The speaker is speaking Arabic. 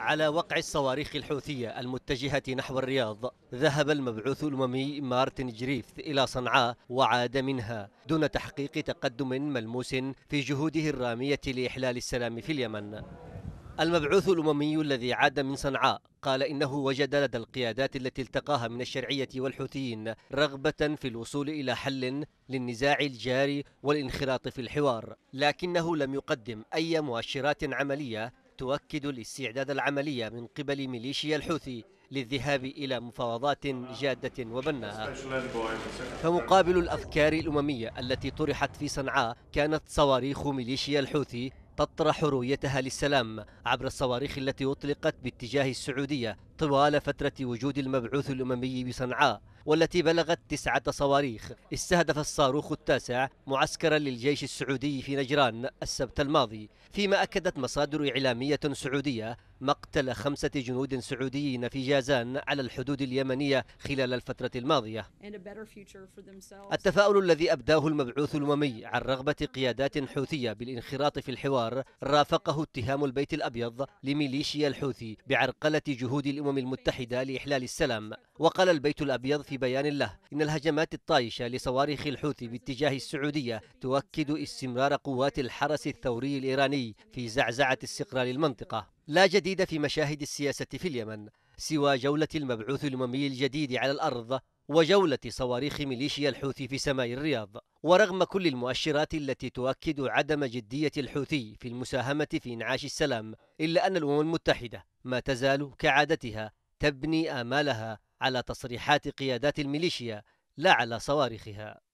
على وقع الصواريخ الحوثية المتجهة نحو الرياض ذهب المبعوث الأممي مارتن جريفث إلى صنعاء وعاد منها دون تحقيق تقدم ملموس في جهوده الرامية لإحلال السلام في اليمن المبعوث الأممي الذي عاد من صنعاء قال إنه وجد لدى القيادات التي التقاها من الشرعية والحوثيين رغبة في الوصول إلى حل للنزاع الجاري والانخراط في الحوار لكنه لم يقدم أي مؤشرات عملية تؤكد الاستعداد العملي من قبل ميليشيا الحوثي للذهاب إلى مفاوضات جادة وبناءة فمقابل الأفكار الأممية التي طرحت في صنعاء كانت صواريخ ميليشيا الحوثي تطرح رؤيتها للسلام عبر الصواريخ التي أطلقت باتجاه السعودية طوال فترة وجود المبعوث الأممي بصنعاء والتي بلغت تسعة صواريخ استهدف الصاروخ التاسع معسكرا للجيش السعودي في نجران السبت الماضي فيما أكدت مصادر إعلامية سعودية مقتل خمسة جنود سعوديين في جازان على الحدود اليمنية خلال الفترة الماضية التفاؤل الذي أبداه المبعوث الأممي عن رغبة قيادات حوثية بالانخراط في الحوار رافقه اتهام البيت الأبيض لميليشيا الحوثي بعرقلة جهود الأمم الأمم المتحدة لإحلال السلام وقال البيت الأبيض في بيان له إن الهجمات الطائشة لصواريخ الحوثي باتجاه السعودية تؤكد استمرار قوات الحرس الثوري الإيراني في زعزعة استقرار المنطقة لا جديد في مشاهد السياسة في اليمن سوى جولة المبعوث الأممي الجديد على الأرض وجولة صواريخ ميليشيا الحوثي في سماء الرياض ورغم كل المؤشرات التي تؤكد عدم جدية الحوثي في المساهمة في إنعاش السلام إلا أن الأمم المتحدة ما تزال كعادتها تبني آمالها على تصريحات قيادات الميليشيا لا على صواريخها